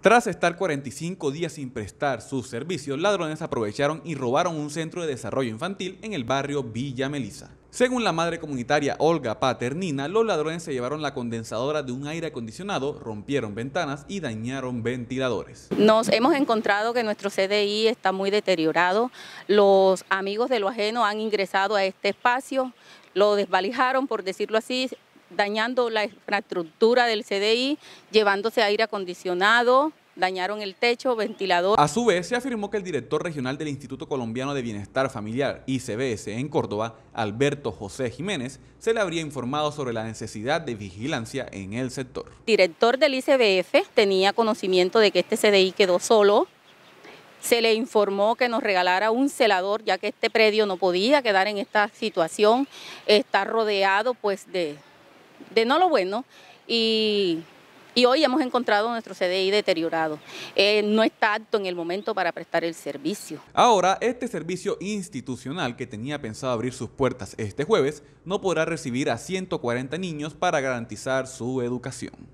Tras estar 45 días sin prestar sus servicios, ladrones aprovecharon y robaron un centro de desarrollo infantil en el barrio Villa Melisa. Según la madre comunitaria Olga Paternina, los ladrones se llevaron la condensadora de un aire acondicionado, rompieron ventanas y dañaron ventiladores. Nos hemos encontrado que nuestro CDI está muy deteriorado. Los amigos de lo ajeno han ingresado a este espacio, lo desvalijaron, por decirlo así, dañando la infraestructura del CDI, llevándose aire acondicionado, dañaron el techo, ventilador. A su vez, se afirmó que el director regional del Instituto Colombiano de Bienestar Familiar, ICBS, en Córdoba, Alberto José Jiménez, se le habría informado sobre la necesidad de vigilancia en el sector. El director del ICBF tenía conocimiento de que este CDI quedó solo. Se le informó que nos regalara un celador, ya que este predio no podía quedar en esta situación. Está rodeado pues de de no lo bueno y, hoy hemos encontrado nuestro CDI deteriorado. Eh, no está apto en el momento para prestar el servicio. Ahora, este servicio institucional que tenía pensado abrir sus puertas este jueves no podrá recibir a 140 niños para garantizar su educación.